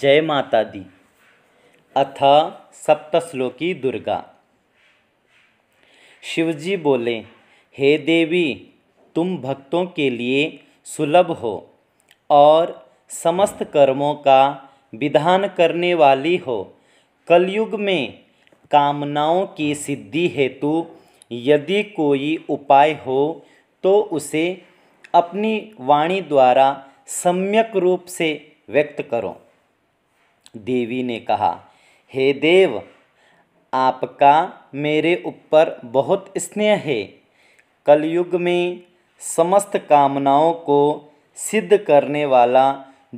जय माता दी अथ सप्तश्लोकी दुर्गा शिवजी बोले हे देवी तुम भक्तों के लिए सुलभ हो और समस्त कर्मों का विधान करने वाली हो कलयुग में कामनाओं की सिद्धि हेतु यदि कोई उपाय हो तो उसे अपनी वाणी द्वारा सम्यक रूप से व्यक्त करो देवी ने कहा हे देव आपका मेरे ऊपर बहुत स्नेह है कलयुग में समस्त कामनाओं को सिद्ध करने वाला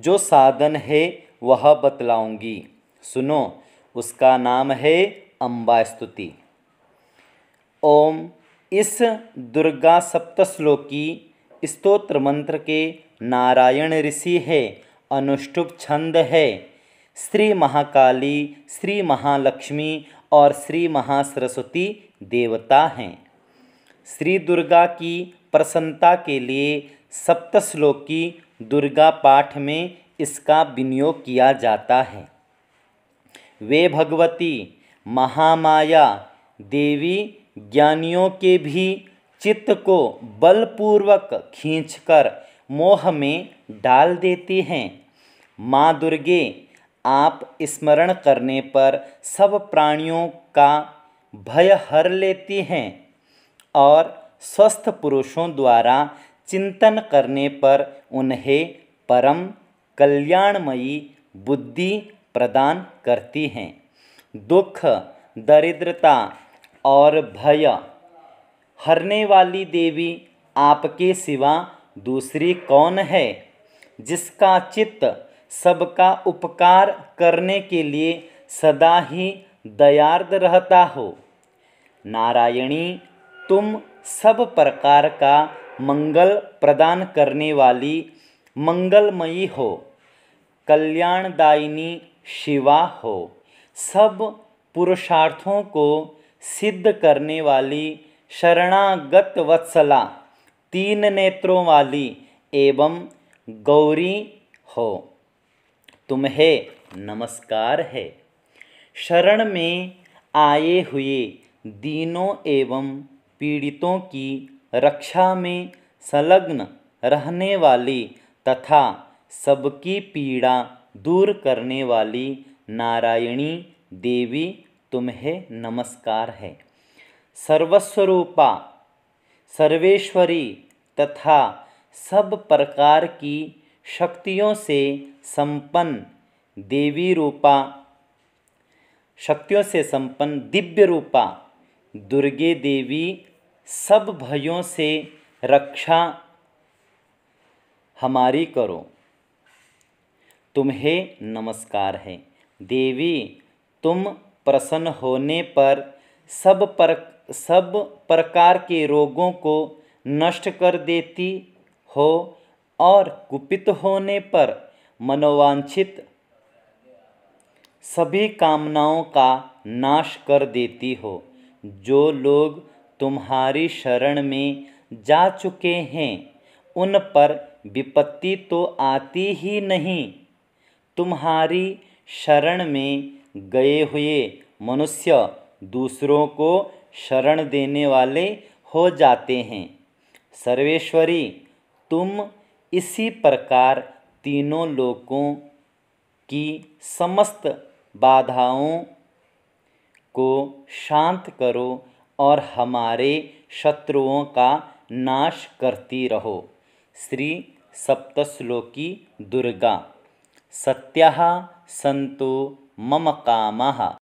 जो साधन है वह बतलाऊंगी सुनो उसका नाम है अम्बा स्तुति ओम इस दुर्गा सप्तश्लोकी स्तोत्र मंत्र के नारायण ऋषि है अनुष्टुप छंद है श्री महाकाली श्री महालक्ष्मी और श्री महासरस्वती देवता हैं श्री दुर्गा की प्रसन्नता के लिए सप्तश्लोकी दुर्गा पाठ में इसका विनियोग किया जाता है वे भगवती महामाया देवी ज्ञानियों के भी चित्त को बलपूर्वक खींचकर मोह में डाल देती हैं माँ दुर्गे आप स्मरण करने पर सब प्राणियों का भय हर लेती हैं और स्वस्थ पुरुषों द्वारा चिंतन करने पर उन्हें परम कल्याणमयी बुद्धि प्रदान करती हैं दुख दरिद्रता और भय हरने वाली देवी आपके सिवा दूसरी कौन है जिसका चित्त सबका उपकार करने के लिए सदा ही दयार्द रहता हो नारायणी तुम सब प्रकार का मंगल प्रदान करने वाली मंगलमयी हो कल्याणदायिनी शिवा हो सब पुरुषार्थों को सिद्ध करने वाली शरणागत वत्सला तीन नेत्रों वाली एवं गौरी हो तुम्हें नमस्कार है शरण में आए हुए दीनों एवं पीड़ितों की रक्षा में संलग्न रहने वाली तथा सबकी पीड़ा दूर करने वाली नारायणी देवी तुम्हें नमस्कार है सर्वस्वरूपा सर्वेश्वरी तथा सब प्रकार की शक्तियों से संपन्न देवी रूपा शक्तियों से संपन्न दिव्य रूपा दुर्गे देवी सब भयों से रक्षा हमारी करो तुम्हें नमस्कार है देवी तुम प्रसन्न होने पर सब पर सब प्रकार के रोगों को नष्ट कर देती हो और कुपित होने पर मनोवांछित सभी कामनाओं का नाश कर देती हो जो लोग तुम्हारी शरण में जा चुके हैं उन पर विपत्ति तो आती ही नहीं तुम्हारी शरण में गए हुए मनुष्य दूसरों को शरण देने वाले हो जाते हैं सर्वेश्वरी तुम इसी प्रकार तीनों लोकों की समस्त बाधाओं को शांत करो और हमारे शत्रुओं का नाश करती रहो श्री सप्तश्लोकी दुर्गा सत्या संतो मम काम